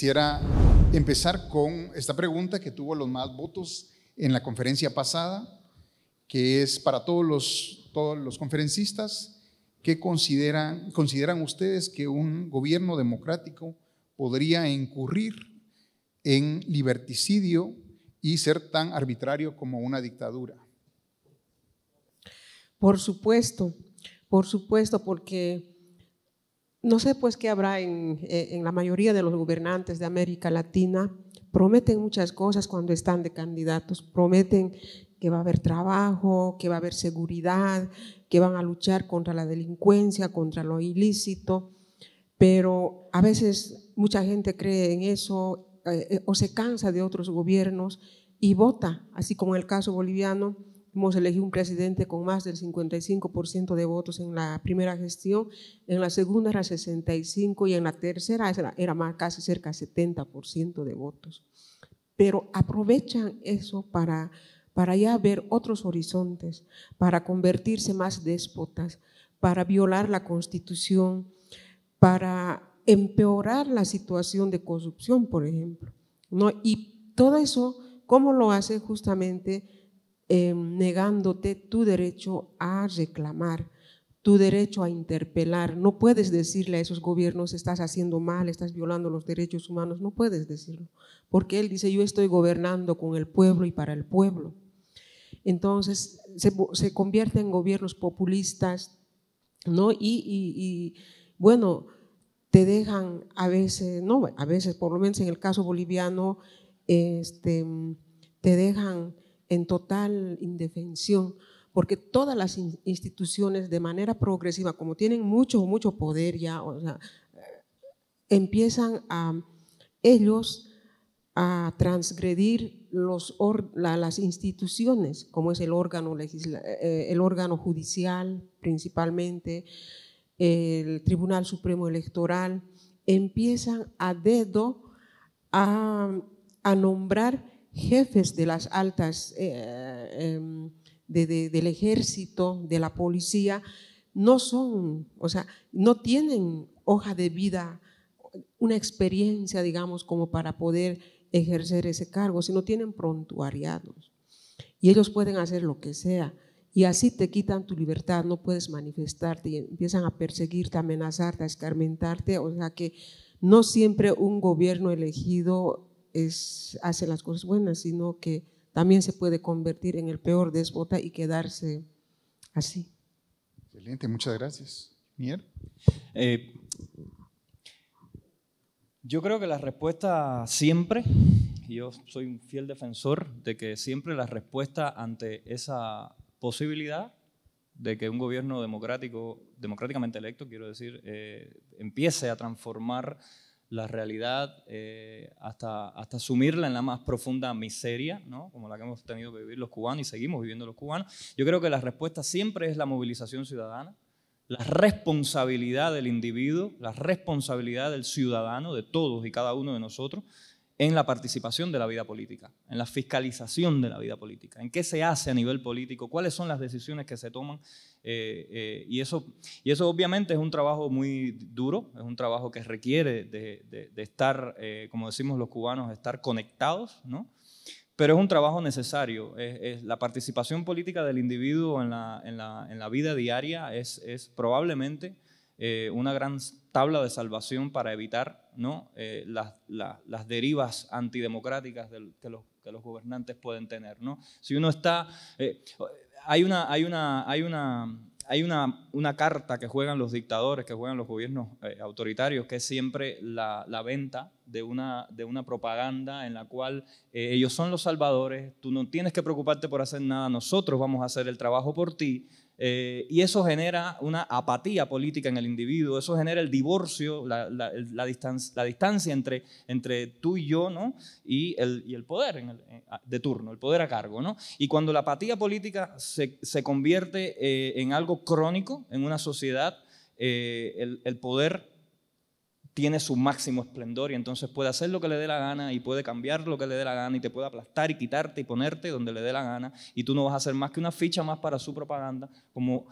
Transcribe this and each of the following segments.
Quisiera empezar con esta pregunta que tuvo los más votos en la conferencia pasada, que es para todos los, todos los conferencistas. ¿Qué consideran, consideran ustedes que un gobierno democrático podría incurrir en liberticidio y ser tan arbitrario como una dictadura? Por supuesto, por supuesto, porque no sé pues qué habrá eh, en, la mayoría de los gobernantes de América Latina. Prometen muchas cosas cuando están de candidatos. Prometen que va a haber trabajo, que va a haber seguridad, que van a luchar contra la delincuencia, contra lo ilícito. Pero a veces mucha gente cree en eso eh, eh, o se cansa de otros gobiernos y vota, así como en el caso boliviano hemos elegido un presidente con más del 55% de votos en la primera gestión, en la segunda era 65% y en la tercera era más, casi cerca del 70% de votos. Pero aprovechan eso para, para ya ver otros horizontes, para convertirse más déspotas, para violar la constitución, para empeorar la situación de corrupción, por ejemplo. ¿no? Y todo eso, ¿cómo lo hace justamente? Em, negándote tu derecho a reclamar, tu derecho a interpelar. No puedes decirle a esos gobiernos, estás haciendo mal, estás violando los derechos humanos, no puedes decirlo, porque él dice, yo estoy gobernando con el pueblo y para el pueblo. Entonces se, se convierte en gobiernos populistas, ¿no? Y, bueno, te dejan a veces, no, a veces, por lo menos en el caso boliviano, este, te dejan en total indefensión, porque todas las instituciones de manera progresiva, como tienen mucho, mucho poder ya, eh, empiezan a ellos a transgredir los las instituciones, como es el órgano, eh, el órgano judicial principalmente, el Tribunal Supremo Electoral, empiezan a dedo a, a nombrar jefes de las altas eh, em, del ejército, de la policía, no son, o sea, no tienen hoja de vida, una experiencia, digamos, como para poder ejercer ese cargo, sino tienen prontuariados. Y ellos pueden hacer lo que sea. Y así te quitan tu libertad, no puedes manifestarte y empiezan a perseguirte, a amenazarte, a escarmentarte. O sea que no siempre un gobierno elegido hace las cosas buenas, sino que también se puede convertir en el peor desbota y quedarse así. Excelente, muchas gracias. Mier. Eh, yo creo que la respuesta siempre, yo soy un fiel defensor de que siempre la respuesta ante esa posibilidad de que un gobierno democrático, democráticamente electo, quiero decir, eh, empiece a transformar la realidad eh, hasta, hasta asumirla en la más profunda miseria, como la que hemos tenido que vivir los cubanos y seguimos viviendo los cubanos. Yo creo que la respuesta siempre es la movilización ciudadana, la responsabilidad del individuo, la responsabilidad del ciudadano, de todos y cada uno de nosotros, en la participación de la vida política, en la fiscalización de la vida política, en qué se hace a nivel político, cuáles son las decisiones que se toman. Eh, eh, y, eso, y eso obviamente es un trabajo muy duro, es un trabajo que requiere de, estar, eh, como decimos los cubanos, estar conectados, ¿no? pero es un trabajo necesario. la participación política del individuo en la, vida diaria es, es probablemente eh, una gran tabla de salvación para evitar eh, las, derivas antidemocráticas que, los, gobernantes pueden tener. Si uno está... Eh, hay una, carta que juegan los dictadores, que juegan los gobiernos autoritarios, que es siempre la, venta de una, propaganda en la cual ellos son los salvadores, tú no tienes que preocuparte por hacer nada, nosotros vamos a hacer el trabajo por ti, eh, y eso genera una apatía política en el individuo, eso genera el divorcio, la, distancia, la distancia, entre, entre tú y yo, ¿no? Y el, poder eh, de turno, el poder a cargo, ¿no? Y cuando la apatía política se, convierte eh, en algo crónico en una sociedad, el, el, poder tiene su máximo esplendor y entonces puede hacer lo que le dé la gana y puede cambiar lo que le dé la gana y te puede aplastar y quitarte y ponerte donde le dé la gana y tú no vas a ser más que una ficha más para su propaganda, como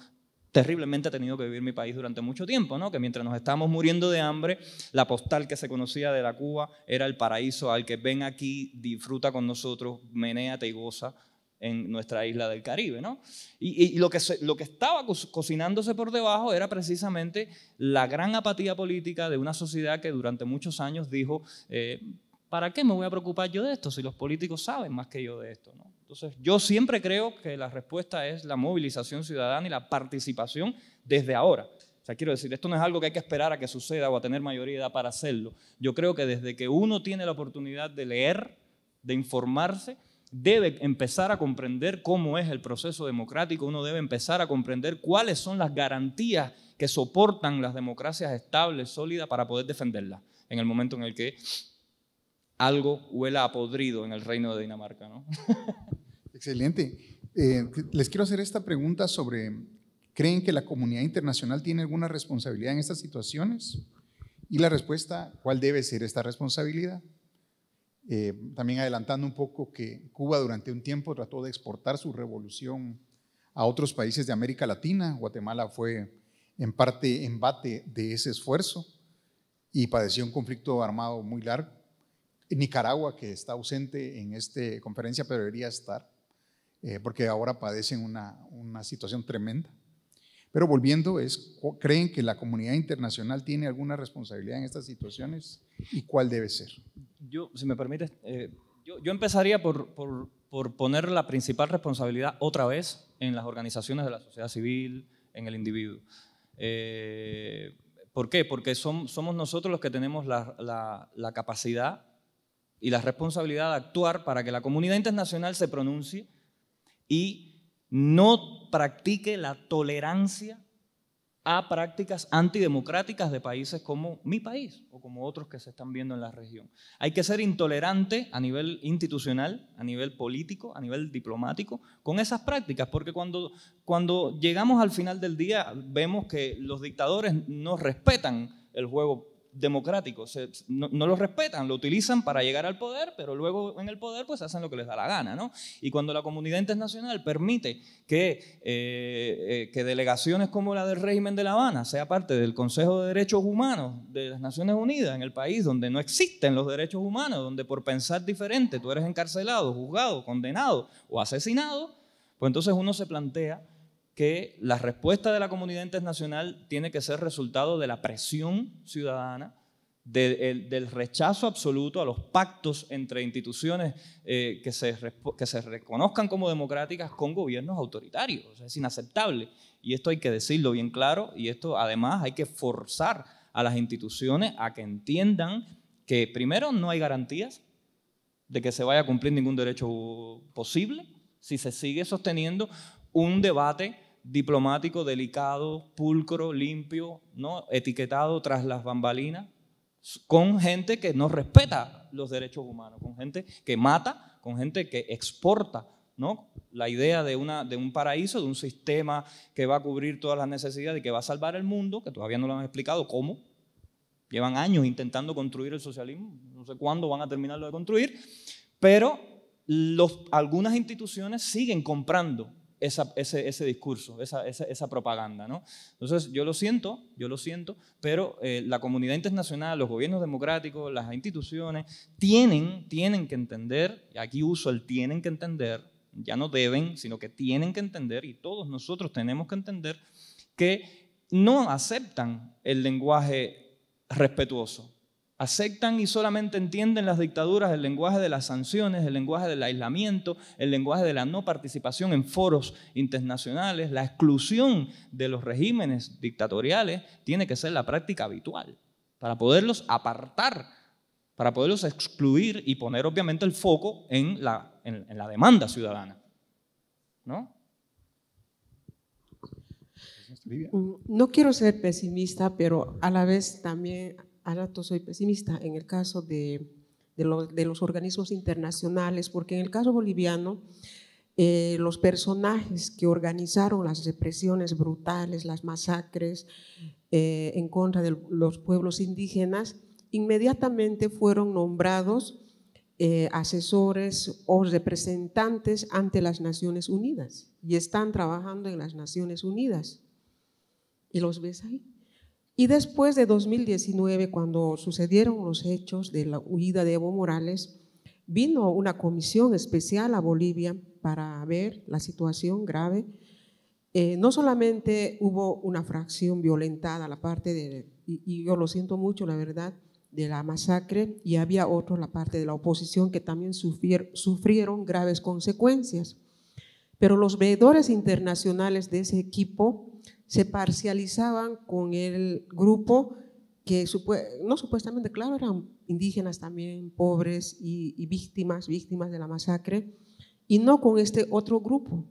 terriblemente ha tenido que vivir mi país durante mucho tiempo, ¿no? Que mientras nos estábamos muriendo de hambre, la postal que se conocía de la Cuba era el paraíso al que ven aquí, disfruta con nosotros, menéate y goza, en nuestra isla del Caribe, ¿no? Y, lo, que lo que estaba cocinándose por debajo era precisamente la gran apatía política de una sociedad que durante muchos años dijo, eh, ¿para qué me voy a preocupar yo de esto si los políticos saben más que yo de esto? Entonces, yo siempre creo que la respuesta es la movilización ciudadana y la participación desde ahora. O sea, quiero decir, esto no es algo que hay que esperar a que suceda o a tener mayoría para hacerlo. Yo creo que desde que uno tiene la oportunidad de leer, de informarse, debe empezar a comprender cómo es el proceso democrático, uno debe empezar a comprender cuáles son las garantías que soportan las democracias estables, sólidas, para poder defenderlas en el momento en el que algo huela a podrido en el reino de Dinamarca. ¿no? Excelente. Eh, les quiero hacer esta pregunta sobre, ¿creen que la comunidad internacional tiene alguna responsabilidad en estas situaciones? Y la respuesta, ¿cuál debe ser esta responsabilidad? Eh, también adelantando un poco que Cuba durante un tiempo trató de exportar su revolución a otros países de América Latina. Guatemala fue en parte embate de ese esfuerzo y padeció un conflicto armado muy largo. Nicaragua, que está ausente en esta conferencia, pero debería estar, eh, porque ahora padecen una, una situación tremenda. Pero volviendo, es, ¿creen que la comunidad internacional tiene alguna responsabilidad en estas situaciones? ¿Y cuál debe ser? Yo, si me permite, eh, yo, empezaría por, poner la principal responsabilidad otra vez en las organizaciones de la sociedad civil, en el individuo. Eh, ¿Por qué? Porque somos nosotros los que tenemos la, la capacidad y la responsabilidad de actuar para que la comunidad internacional se pronuncie y no practique la tolerancia a prácticas antidemocráticas de países como mi país o como otros que se están viendo en la región. Hay que ser intolerante a nivel institucional, a nivel político, a nivel diplomático, con esas prácticas, porque cuando, cuando llegamos al final del día vemos que los dictadores no respetan el juego democráticos. no, lo los respetan, lo utilizan para llegar al poder, pero luego en el poder pues hacen lo que les da la gana. ¿no? Y cuando la comunidad internacional permite que, eh, eh, que delegaciones como la del régimen de La Habana sea parte del Consejo de Derechos Humanos de las Naciones Unidas en el país donde no existen los derechos humanos, donde por pensar diferente tú eres encarcelado, juzgado, condenado o asesinado, pues entonces uno se plantea que la respuesta de la comunidad internacional tiene que ser resultado de la presión ciudadana, del rechazo absoluto a los pactos entre instituciones eh, que, se, que se reconozcan como democráticas con gobiernos autoritarios. es inaceptable. Y esto hay que decirlo bien claro y esto además hay que forzar a las instituciones a que entiendan que primero no hay garantías de que se vaya a cumplir ningún derecho posible si se sigue sosteniendo un debate diplomático, delicado, pulcro, limpio, ¿no? etiquetado tras las bambalinas, con gente que no respeta los derechos humanos, con gente que mata, con gente que exporta. ¿no? La idea de, una, de un paraíso, de un sistema que va a cubrir todas las necesidades y que va a salvar el mundo, que todavía no lo han explicado cómo. Llevan años intentando construir el socialismo, no sé cuándo van a terminarlo de construir, pero algunas instituciones siguen comprando ese, discurso, esa, propaganda. ¿no? Entonces, yo lo siento, yo lo siento, pero eh, la comunidad internacional, los gobiernos democráticos, las instituciones, tienen, tienen que entender, y aquí uso el tienen que entender, ya no deben, sino que tienen que entender, y todos nosotros tenemos que entender, que no aceptan el lenguaje respetuoso, aceptan y solamente entienden las dictaduras el lenguaje de las sanciones, el lenguaje del aislamiento, el lenguaje de la no participación en foros internacionales, la exclusión de los regímenes dictatoriales tiene que ser la práctica habitual para poderlos apartar, para poderlos excluir y poner obviamente el foco en la, la demanda ciudadana. ¿No? Mm, no quiero ser pesimista, pero a la vez también a soy pesimista en el caso de, los organismos internacionales, porque en el caso boliviano, eh, los personajes que organizaron las represiones brutales, las masacres eh, en contra de los pueblos indígenas, inmediatamente fueron nombrados eh, asesores o representantes ante las Naciones Unidas y están trabajando en las Naciones Unidas. ¿Y los ves ahí? Y después de 2019, cuando sucedieron los hechos de la huida de Evo Morales, vino una comisión especial a Bolivia para ver la situación grave. Eh, no solamente hubo una fracción violentada, la parte de, y, yo lo siento mucho, la verdad, de la masacre, y había otro, la parte de la oposición, que también sufrieron graves consecuencias. Pero los veedores internacionales de ese equipo se parcializaban con el grupo que no supuestamente, claro, eran indígenas también, pobres y, víctimas, víctimas de la masacre, y no con este otro grupo.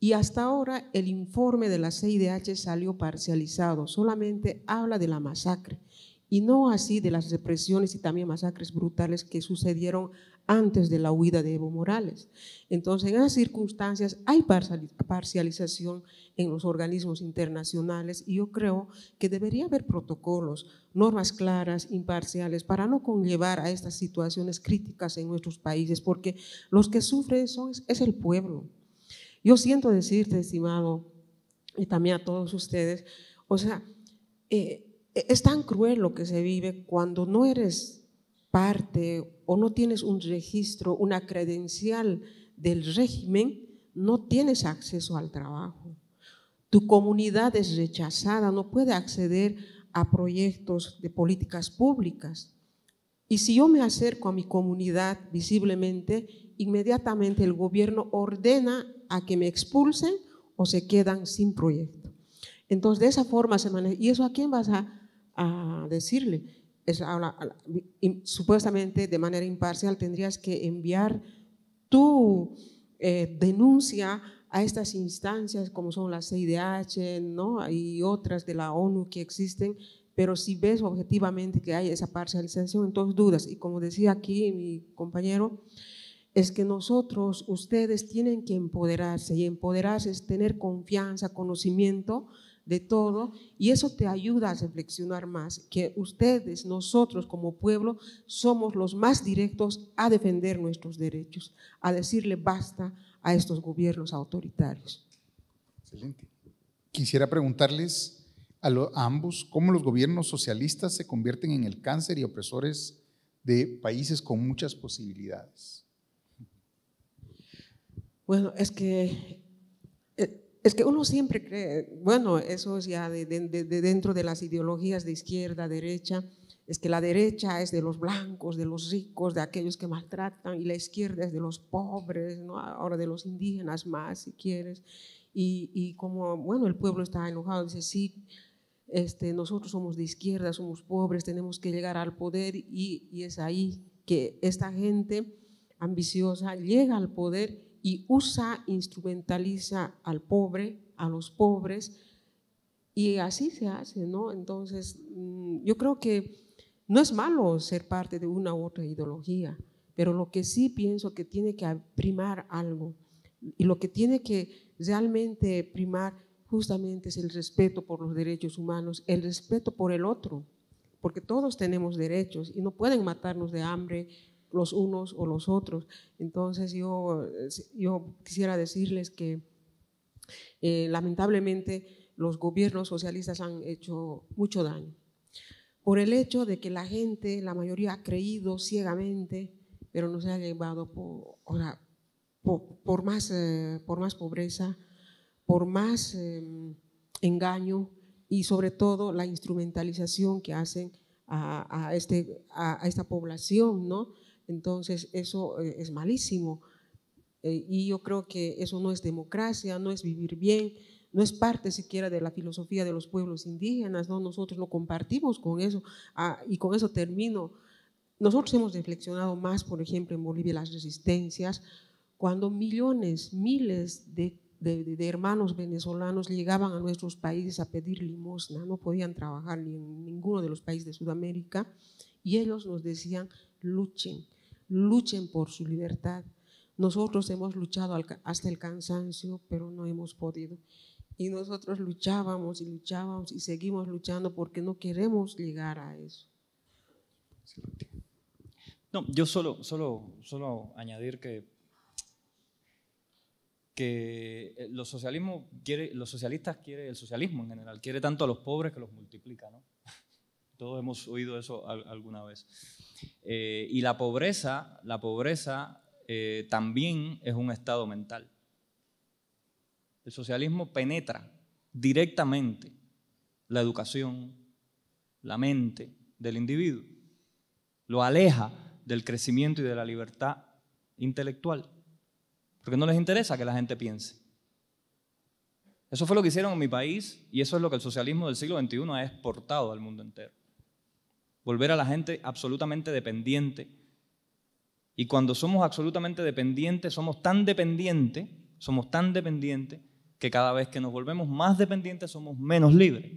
Y hasta ahora el informe de la CIDH salió parcializado, solamente habla de la masacre y no así de las represiones y también masacres brutales que sucedieron antes de la huida de Evo Morales. Entonces, en esas circunstancias hay parcialización en los organismos internacionales y yo creo que debería haber protocolos, normas claras, imparciales, para no conllevar a estas situaciones críticas en nuestros países, porque los que sufren son, es el pueblo. Yo siento decirte, estimado, y también a todos ustedes, o sea, eh, e, es tan cruel lo que se vive cuando no eres parte o no tienes un registro, una credencial del régimen, no tienes acceso al trabajo. Tu comunidad es rechazada, no puede acceder a proyectos de políticas públicas. Y si yo me acerco a mi comunidad visiblemente, inmediatamente el gobierno ordena a que me expulsen o se quedan sin proyecto. Entonces, de esa forma se maneja. ¿Y eso a quién vas a a decirle. Es, y, supuestamente de manera imparcial tendrías que enviar tu eh, denuncia a estas instancias como son las CIDH ¿no? y otras de la ONU que existen, pero si ves objetivamente que hay esa parcialización, entonces dudas. Y como decía aquí mi compañero, es que nosotros, ustedes tienen que empoderarse y empoderarse es tener confianza, conocimiento de todo, y eso te ayuda a reflexionar más, que ustedes, nosotros como pueblo, somos los más directos a defender nuestros derechos, a decirle basta a estos gobiernos autoritarios. Excelente. Quisiera preguntarles a, ambos cómo los gobiernos socialistas se convierten en el cáncer y opresores de países con muchas posibilidades. Bueno, es que es que uno siempre cree, bueno, eso es ya de, dentro de las ideologías de izquierda, derecha, es que la derecha es de los blancos, de los ricos, de aquellos que maltratan, y la izquierda es de los pobres, ahora de los indígenas más, si quieres. Y, como, bueno, el pueblo está enojado, dice, sí, este, nosotros somos de izquierda, somos pobres, tenemos que llegar al poder, y es ahí que esta gente ambiciosa llega al poder y usa, instrumentaliza al pobre, a los pobres, y así se hace, ¿no? Entonces, mm, yo creo que no es malo ser parte de una u otra ideología, pero lo que sí pienso que tiene que primar algo, y lo que tiene que realmente primar justamente es el respeto por los derechos humanos, el respeto por el otro, porque todos tenemos derechos y no pueden matarnos de hambre, los unos o los otros. Entonces yo, eh, quisiera decirles que eh, lamentablemente los gobiernos socialistas han hecho mucho daño por el hecho de que la gente, la mayoría ha creído ciegamente, pero no se ha llevado por, más, eh, por más pobreza, por más em, engaño y sobre todo la instrumentalización que hacen a, a este, esta población, ¿no? Entonces, eso eh, es malísimo. Eh, y yo creo que eso no es democracia, no es vivir bien, no es parte siquiera de la filosofía de los pueblos indígenas, nosotros no compartimos con eso. Ah, y con eso termino. Nosotros hemos reflexionado más, por ejemplo, en Bolivia las resistencias, cuando millones, miles de, hermanos venezolanos llegaban a nuestros países a pedir limosna, no podían trabajar ni en ninguno de los países de Sudamérica, y ellos nos decían, luchen, luchen por su libertad. Nosotros hemos luchado hasta el cansancio, pero no hemos podido. Y nosotros luchábamos y luchábamos y seguimos luchando porque no queremos llegar a eso. No, yo solo, solo, solo añadir que, que eh, los, socialismo quiere, los socialistas quieren, el socialismo en general, quiere tanto a los pobres que los multiplica, ¿no? Todos hemos oído eso alguna vez. Eh, y la pobreza, la pobreza eh, también es un estado mental. El socialismo penetra directamente la educación, la mente del individuo. Lo aleja del crecimiento y de la libertad intelectual. Porque no les interesa que la gente piense. Eso fue lo que hicieron en mi país y eso es lo que el socialismo del siglo XXI ha exportado al mundo entero volver a la gente absolutamente dependiente. Y cuando somos absolutamente dependientes, somos tan dependientes, somos tan dependientes, que cada vez que nos volvemos más dependientes somos menos libres.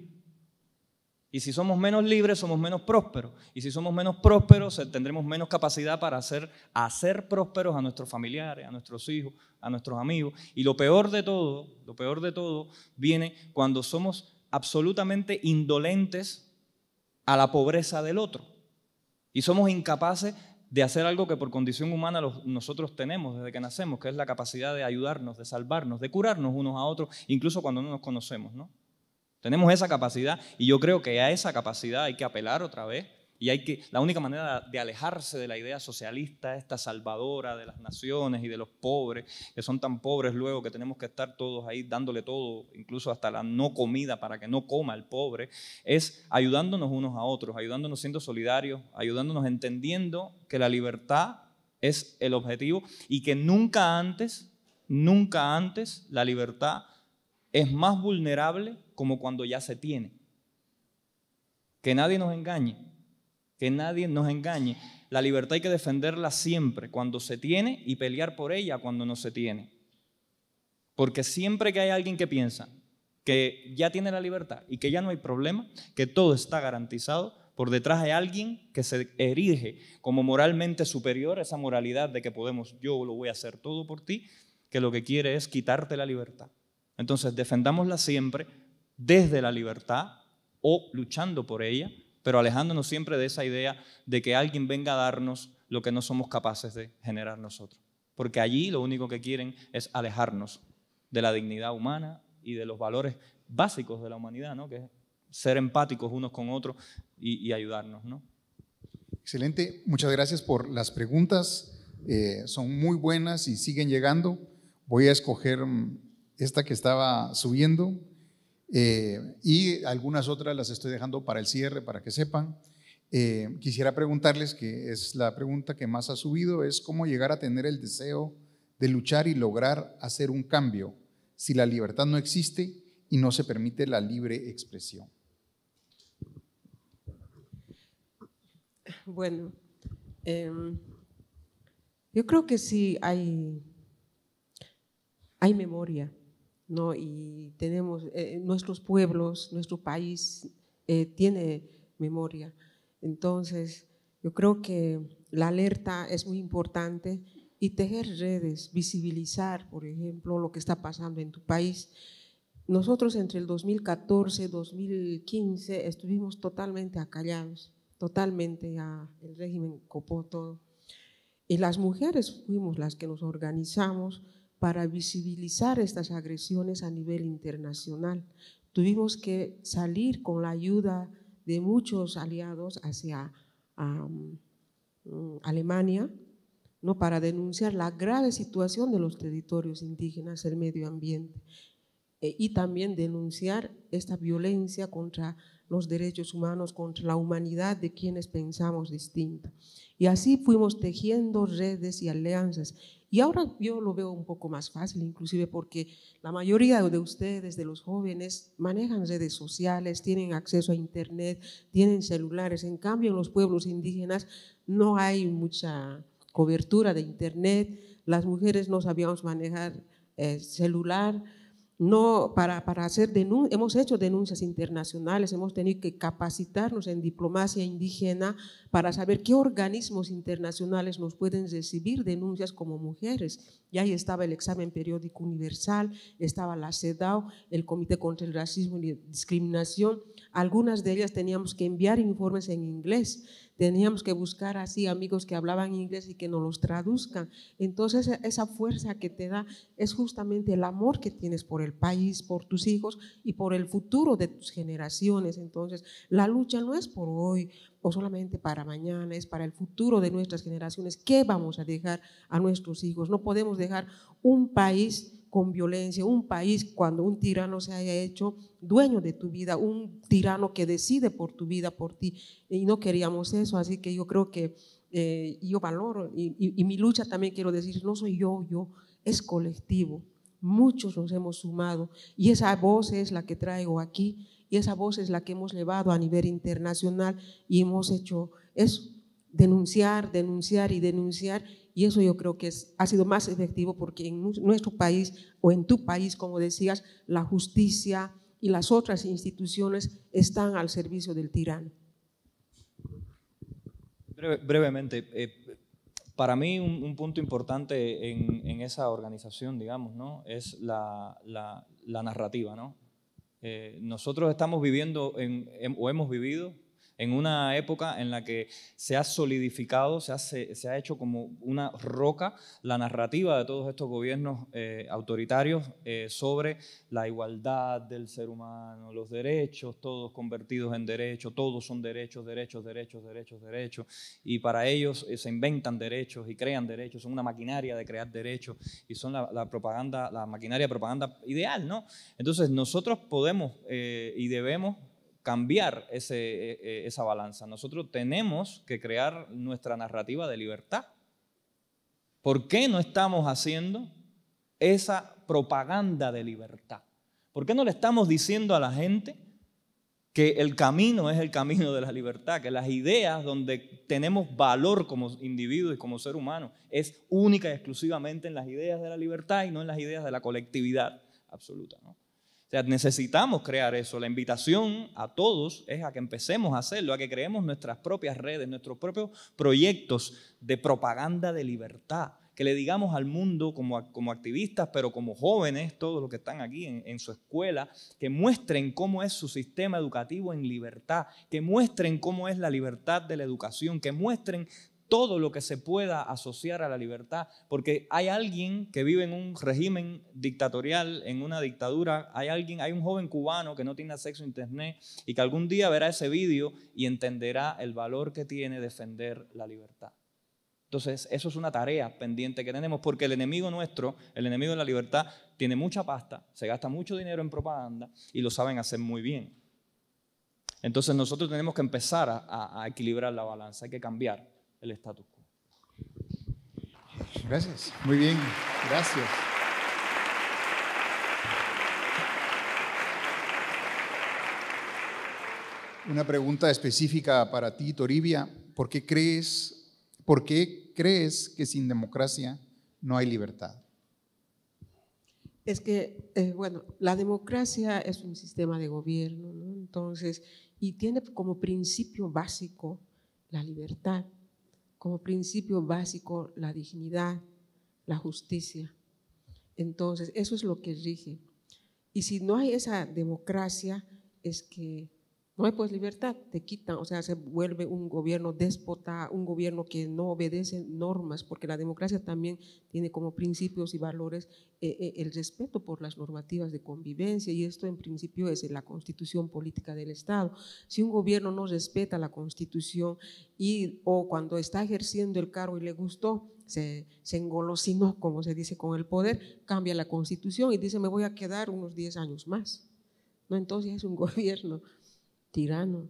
Y si somos menos libres, somos menos prósperos. Y si somos menos prósperos, tendremos menos capacidad para hacer, hacer prósperos a nuestros familiares, a nuestros hijos, a nuestros amigos. Y lo peor de todo, lo peor de todo, viene cuando somos absolutamente indolentes a la pobreza del otro. Y somos incapaces de hacer algo que por condición humana nosotros tenemos desde que nacemos, que es la capacidad de ayudarnos, de salvarnos, de curarnos unos a otros, incluso cuando no nos conocemos, ¿no? Tenemos esa capacidad y yo creo que a esa capacidad hay que apelar otra vez y hay que, la única manera de alejarse de la idea socialista, esta salvadora de las naciones y de los pobres, que son tan pobres luego que tenemos que estar todos ahí dándole todo, incluso hasta la no comida para que no coma el pobre, es ayudándonos unos a otros, ayudándonos siendo solidarios, ayudándonos entendiendo que la libertad es el objetivo y que nunca antes, nunca antes la libertad es más vulnerable como cuando ya se tiene. Que nadie nos engañe que nadie nos engañe. La libertad hay que defenderla siempre, cuando se tiene, y pelear por ella cuando no se tiene. Porque siempre que hay alguien que piensa que ya tiene la libertad y que ya no hay problema, que todo está garantizado, por detrás hay alguien que se erige como moralmente superior a esa moralidad de que podemos, yo lo voy a hacer todo por ti, que lo que quiere es quitarte la libertad. Entonces, defendámosla siempre desde la libertad o luchando por ella, pero alejándonos siempre de esa idea de que alguien venga a darnos lo que no somos capaces de generar nosotros. Porque allí lo único que quieren es alejarnos de la dignidad humana y de los valores básicos de la humanidad, ¿no? que es ser empáticos unos con otros y, ayudarnos. ¿no? Excelente, muchas gracias por las preguntas. Eh, son muy buenas y siguen llegando. Voy a escoger mm, esta que estaba subiendo. Eh, y algunas otras las estoy dejando para el cierre, para que sepan. Eh, quisiera preguntarles, que es la pregunta que más ha subido, es cómo llegar a tener el deseo de luchar y lograr hacer un cambio si la libertad no existe y no se permite la libre expresión. Bueno, em, yo creo que sí hay, hay memoria ¿no? Y tenemos, eh, eh, nuestros pueblos, nuestro país eh, tiene memoria. Entonces, yo creo que la alerta es muy importante y tejer redes, visibilizar, por ejemplo, lo que está pasando en tu país. Nosotros entre el 2014 y 2015 estuvimos totalmente acallados, totalmente a el régimen copoto Y las mujeres fuimos las que nos organizamos para visibilizar estas agresiones a nivel internacional. Tuvimos que salir con la ayuda de muchos aliados hacia mm, Alemania, ¿no? para denunciar la grave situación de los territorios indígenas, el medio ambiente, eh, y también denunciar esta violencia contra los derechos humanos contra la humanidad de quienes pensamos distinta. Y así fuimos tejiendo redes y alianzas. Y ahora yo lo veo un poco más fácil, inclusive porque la mayoría de ustedes, de los jóvenes, manejan redes sociales, tienen acceso a Internet, tienen celulares. En cambio, en los pueblos indígenas no hay mucha cobertura de Internet. Las mujeres no sabíamos manejar eh, celular no para, para hacer denuncias, hemos hecho denuncias internacionales, hemos tenido que capacitarnos en diplomacia indígena para saber qué organismos internacionales nos pueden recibir denuncias como mujeres. Y ahí estaba el examen periódico universal, estaba la CEDAW, el Comité contra el Racismo y la Discriminación. Algunas de ellas teníamos que enviar informes en inglés Teníamos que buscar así amigos que hablaban inglés y que nos los traduzcan. Entonces e-, esa fuerza que te da es justamente el amor que tienes por el país, por tus hijos y por el futuro de tus generaciones. Entonces la lucha no es por hoy o solamente para mañana, es para el futuro de nuestras generaciones. ¿Qué vamos a dejar a nuestros hijos? No podemos dejar un país con violencia, un país cuando un tirano se haya hecho dueño de tu vida, un tirano que decide por tu vida, por ti. Y no queríamos eso, así que yo creo que eh, yo valoro y, mi lucha también quiero decir, no soy yo, yo, es colectivo. Muchos nos hemos sumado y esa voz es la que traigo aquí y esa voz es la que hemos llevado a nivel internacional y hemos hecho eso denunciar, denunciar y denunciar. Y eso yo creo que es, ha sido más efectivo porque en nuestro país o en tu país, como decías, la justicia y las otras instituciones están al servicio del tirano. brevemente, eh, para mí un, punto importante en, esa organización, digamos, ¿no? es la, narrativa. ¿no? Eh, nosotros estamos viviendo o hemos vivido en una época en la que se ha solidificado, se ha, hecho como una roca la narrativa de todos estos gobiernos eh, autoritarios eh, sobre la igualdad del ser humano, los derechos, todos convertidos en derechos, todos son derechos, derechos, derechos, derechos, derechos, y para ellos eh, se inventan derechos y crean derechos, son una maquinaria de crear derechos y son la, propaganda, la maquinaria de propaganda ideal, ¿no? Entonces nosotros podemos y debemos cambiar e, e, esa balanza. Nosotros tenemos que crear nuestra narrativa de libertad. ¿Por qué no estamos haciendo esa propaganda de libertad? ¿Por qué no le estamos diciendo a la gente que el camino es el camino de la libertad, que las ideas donde tenemos valor como individuos y como ser humano es única y exclusivamente en las ideas de la libertad y no en las ideas de la colectividad absoluta? ¿no? O sea, necesitamos crear eso. La invitación a todos es a que empecemos a hacerlo, a que creemos nuestras propias redes, nuestros propios proyectos de propaganda de libertad, que le digamos al mundo como, como activistas, pero como jóvenes, todos los que están aquí en, en, su escuela, que muestren cómo es su sistema educativo en libertad, que muestren cómo es la libertad de la educación, que muestren todo lo que se pueda asociar a la libertad, porque hay alguien que vive en un régimen dictatorial, en una dictadura, hay alguien, hay un joven cubano que no tiene acceso a internet y que algún día verá ese vídeo y entenderá el valor que tiene defender la libertad. Entonces, eso es una tarea pendiente que tenemos, porque el enemigo nuestro, el enemigo de la libertad, tiene mucha pasta, se gasta mucho dinero en propaganda y lo saben hacer muy bien. Entonces, nosotros tenemos que empezar a, a equilibrar la balanza, hay que cambiar el status quo. Gracias. Muy bien. Gracias. Una pregunta específica para ti, Toribia. ¿Por qué crees, crees que sin democracia no hay libertad? Es que, eh, bueno, la democracia es un sistema de gobierno, Entonces, y tiene como principio básico la libertad como principio básico la dignidad, la justicia. Entonces, eso es lo que rige. Y si no hay esa democracia, es que no hay pues libertad, te quitan, o sea, se vuelve un gobierno déspota, un gobierno que no obedece normas, porque la democracia también tiene como principios y valores eh, eh, el respeto por las normativas de convivencia, y esto en principio es la constitución política del Estado. Si un gobierno no respeta la constitución y, o cuando está ejerciendo el cargo y le gustó, se, engolosinó, como se dice, con el poder, cambia la constitución y dice, me voy a quedar unos 10 años más. ¿No? Entonces es un gobierno tirano.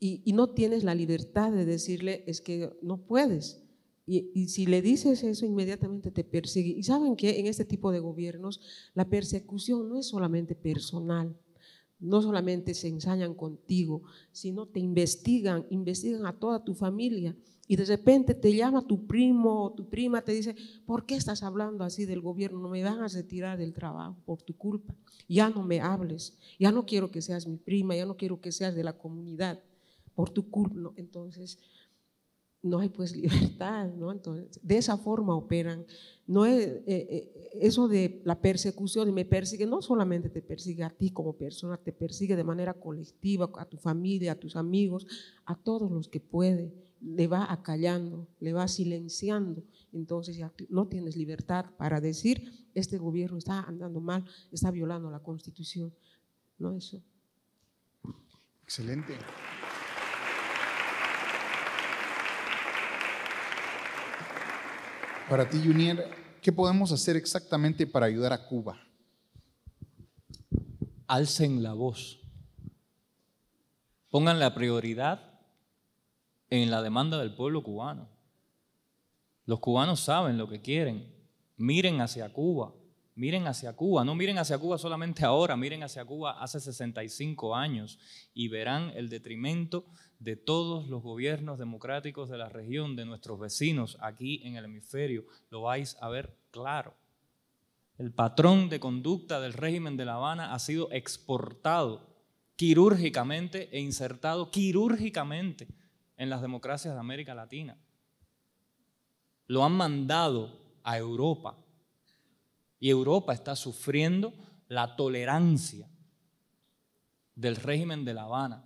Y, no tienes la libertad de decirle, es que no puedes. Y, si le dices eso, inmediatamente te persigue. Y saben que en este tipo de gobiernos la persecución no es solamente personal, no solamente se ensañan contigo, sino te investigan, investigan a toda tu familia, y de repente te llama tu primo o tu prima, te dice, ¿por qué estás hablando así del gobierno? No Me van a retirar del trabajo por tu culpa. Ya no me hables, ya no quiero que seas mi prima, ya no quiero que seas de la comunidad por tu culpa. entonces, no hay pues libertad, ¿no? Entonces, de esa forma operan. No es, eh, eh, eso de la persecución y me persigue, no solamente te persigue a ti como persona, te persigue de manera colectiva, a tu familia, a tus amigos, a todos los que puede. Le va acallando, le va silenciando. Entonces ya no tienes libertad para decir, este gobierno está andando mal, está violando la constitución. ¿No eso? Excelente. Para ti, Junior, ¿qué podemos hacer exactamente para ayudar a Cuba? Alcen la voz. Pongan la prioridad en la demanda del pueblo cubano. Los cubanos saben lo que quieren. Miren hacia Cuba. Miren hacia Cuba, no miren hacia Cuba solamente ahora, miren hacia Cuba hace 65 años y verán el detrimento de todos los gobiernos democráticos de la región, de nuestros vecinos aquí en el hemisferio. Lo vais a ver claro. El patrón de conducta del régimen de La Habana ha sido exportado quirúrgicamente e insertado quirúrgicamente en las democracias de América Latina. Lo han mandado a Europa y Europa está sufriendo la tolerancia del régimen de La Habana.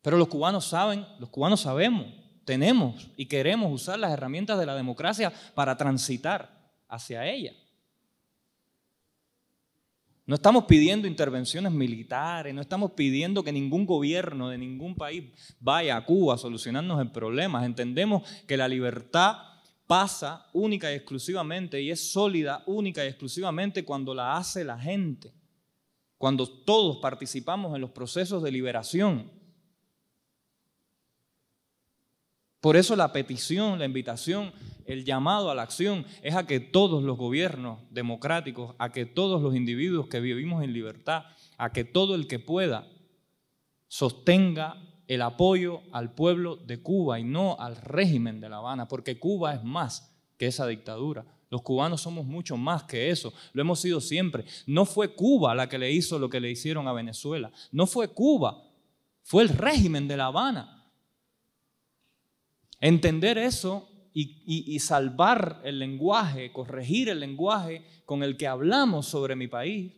Pero los cubanos saben, los cubanos sabemos, tenemos y queremos usar las herramientas de la democracia para transitar hacia ella. No estamos pidiendo intervenciones militares, no estamos pidiendo que ningún gobierno de ningún país vaya a Cuba a solucionarnos el problema. Entendemos que la libertad pasa única y exclusivamente y es sólida única y exclusivamente cuando la hace la gente, cuando todos participamos en los procesos de liberación. Por eso la petición, la invitación, el llamado a la acción es a que todos los gobiernos democráticos, a que todos los individuos que vivimos en libertad, a que todo el que pueda sostenga el apoyo al pueblo de Cuba y no al régimen de La Habana, porque Cuba es más que esa dictadura. Los cubanos somos mucho más que eso, lo hemos sido siempre. No fue Cuba la que le hizo lo que le hicieron a Venezuela, no fue Cuba, fue el régimen de La Habana. Entender eso y, salvar el lenguaje, corregir el lenguaje con el que hablamos sobre mi país,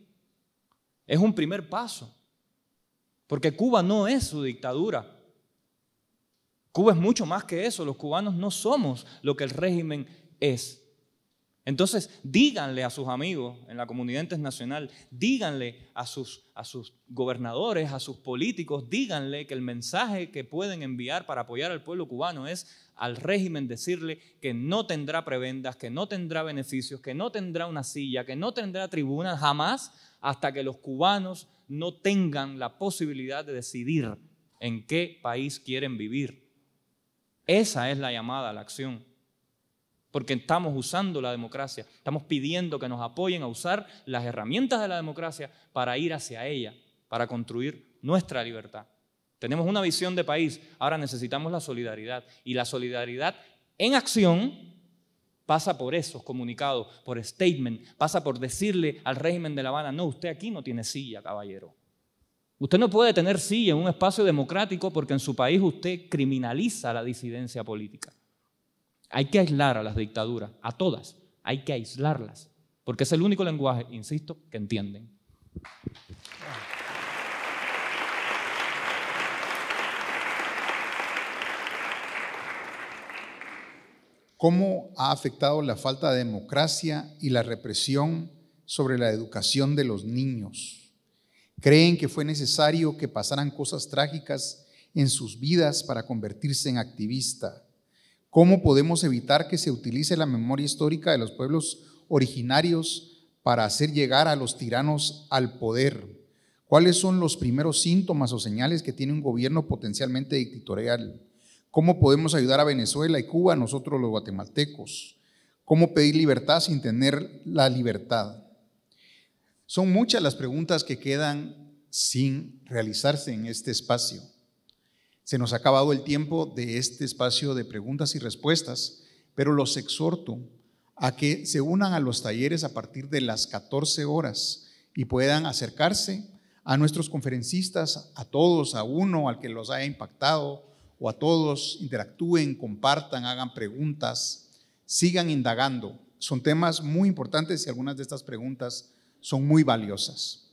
es un primer paso porque Cuba no es su dictadura. Cuba es mucho más que eso, los cubanos no somos lo que el régimen es. Entonces, díganle a sus amigos en la comunidad internacional, díganle a sus, a sus gobernadores, a sus políticos, díganle que el mensaje que pueden enviar para apoyar al pueblo cubano es al régimen decirle que no tendrá prebendas, que no tendrá beneficios, que no tendrá una silla, que no tendrá tribuna jamás hasta que los cubanos no tengan la posibilidad de decidir en qué país quieren vivir. Esa es la llamada a la acción porque estamos usando la democracia, estamos pidiendo que nos apoyen a usar las herramientas de la democracia para ir hacia ella, para construir nuestra libertad. Tenemos una visión de país, ahora necesitamos la solidaridad. Y la solidaridad en acción pasa por esos comunicados, por statement, pasa por decirle al régimen de La Habana, no, usted aquí no tiene silla, caballero. Usted no puede tener silla en un espacio democrático porque en su país usted criminaliza la disidencia política. Hay que aislar a las dictaduras, a todas, hay que aislarlas, porque es el único lenguaje, insisto, que entienden. cómo ha afectado la falta de democracia y la represión sobre la educación de los niños. Creen que fue necesario que pasaran cosas trágicas en sus vidas para convertirse en activista. ¿Cómo podemos evitar que se utilice la memoria histórica de los pueblos originarios para hacer llegar a los tiranos al poder? ¿Cuáles son los primeros síntomas o señales que tiene un gobierno potencialmente dictatorial? ¿Cómo podemos ayudar a Venezuela y Cuba, nosotros los guatemaltecos? ¿Cómo pedir libertad sin tener la libertad? Son muchas las preguntas que quedan sin realizarse en este espacio. Se nos ha acabado el tiempo de este espacio de preguntas y respuestas, pero los exhorto a que se unan a los talleres a partir de las 14 horas y puedan acercarse a nuestros conferencistas, a todos, a uno, al que los haya impactado, o a todos, interactúen, compartan, hagan preguntas, sigan indagando. Son temas muy importantes y algunas de estas preguntas son muy valiosas.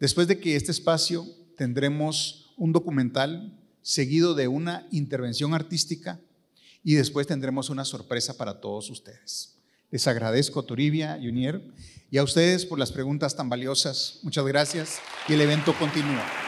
Después de que este espacio tendremos un documental seguido de una intervención artística y después tendremos una sorpresa para todos ustedes. Les agradezco a Toribia y y a ustedes por las preguntas tan valiosas. Muchas gracias y el evento continúa.